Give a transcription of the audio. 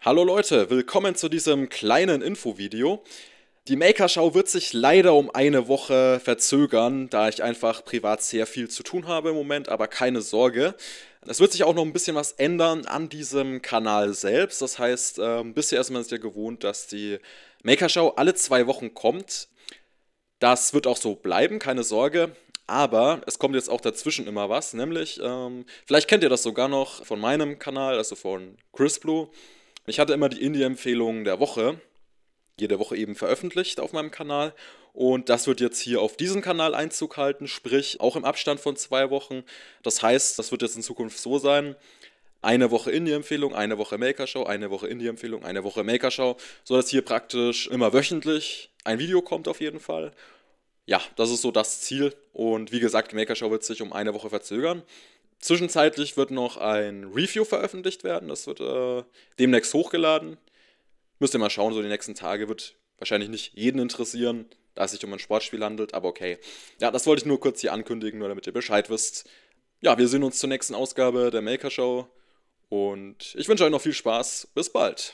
Hallo Leute, willkommen zu diesem kleinen Infovideo. Die Makershow wird sich leider um eine Woche verzögern, da ich einfach privat sehr viel zu tun habe im Moment, aber keine Sorge. Es wird sich auch noch ein bisschen was ändern an diesem Kanal selbst. Das heißt, äh, bisher ist man sich ja gewohnt, dass die Makershow alle zwei Wochen kommt. Das wird auch so bleiben, keine Sorge. Aber es kommt jetzt auch dazwischen immer was, nämlich, ähm, vielleicht kennt ihr das sogar noch von meinem Kanal, also von ChrisBlue. Ich hatte immer die Indie-Empfehlungen der Woche, jede Woche eben veröffentlicht auf meinem Kanal. Und das wird jetzt hier auf diesen Kanal Einzug halten, sprich auch im Abstand von zwei Wochen. Das heißt, das wird jetzt in Zukunft so sein. Eine Woche Indie-Empfehlung, eine Woche Makershow, eine Woche Indie-Empfehlung, eine Woche Makershow, sodass hier praktisch immer wöchentlich ein Video kommt auf jeden Fall. Ja, das ist so das Ziel. Und wie gesagt, die Makershow wird sich um eine Woche verzögern. Zwischenzeitlich wird noch ein Review veröffentlicht werden. Das wird äh, demnächst hochgeladen. Müsst ihr mal schauen, so die nächsten Tage wird wahrscheinlich nicht jeden interessieren, da es sich um ein Sportspiel handelt, aber okay. Ja, das wollte ich nur kurz hier ankündigen, nur damit ihr Bescheid wisst. Ja, wir sehen uns zur nächsten Ausgabe der Maker Show und ich wünsche euch noch viel Spaß. Bis bald.